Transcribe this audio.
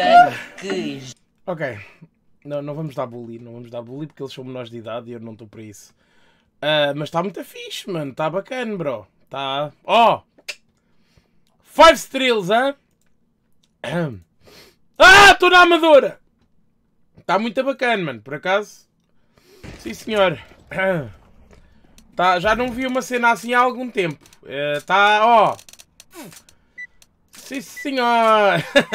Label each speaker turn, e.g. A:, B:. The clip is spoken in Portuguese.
A: Ah!
B: Ok. Não, não vamos dar bully, não vamos dar bully porque eles são menores de idade e eu não estou para isso. Uh, mas está muito fixe, mano. Está bacana, bro. Está. Ó! Oh! Five estrelas, hã? Ah, estou na Amadora! Está muito bacana, mano. Por acaso? Sim, senhor. Tá, já não vi uma cena assim há algum tempo. Está, eh, uh, ó. Oh. Sim, senhor.